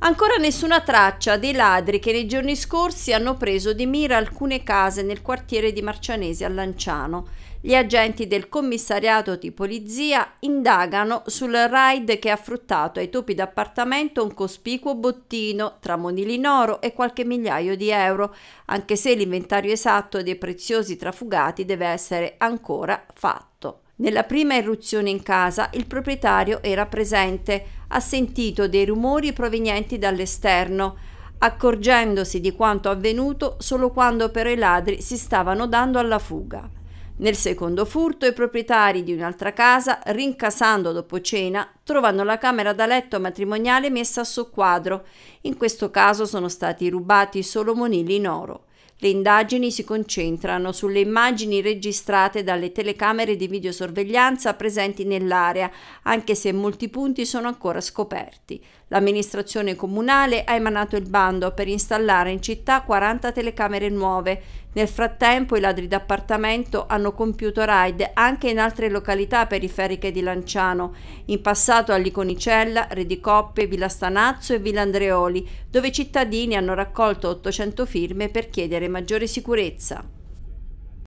Ancora nessuna traccia dei ladri che nei giorni scorsi hanno preso di mira alcune case nel quartiere di Marcianese a Lanciano. Gli agenti del commissariato di polizia indagano sul raid che ha fruttato ai topi d'appartamento un cospicuo bottino tra monili in oro e qualche migliaio di euro, anche se l'inventario esatto dei preziosi trafugati deve essere ancora fatto. Nella prima irruzione in casa il proprietario era presente, ha sentito dei rumori provenienti dall'esterno, accorgendosi di quanto avvenuto solo quando però i ladri si stavano dando alla fuga. Nel secondo furto i proprietari di un'altra casa, rincasando dopo cena, trovano la camera da letto matrimoniale messa a soqquadro. In questo caso sono stati rubati solo monili in oro. Le indagini si concentrano sulle immagini registrate dalle telecamere di videosorveglianza presenti nell'area, anche se molti punti sono ancora scoperti. L'amministrazione comunale ha emanato il bando per installare in città 40 telecamere nuove. Nel frattempo i ladri d'appartamento hanno compiuto raid anche in altre località periferiche di Lanciano, in passato a Liconicella, Redicoppe, Villa Stanazzo e Villa Andreoli, dove i cittadini hanno raccolto 800 firme per chiedere maggiore sicurezza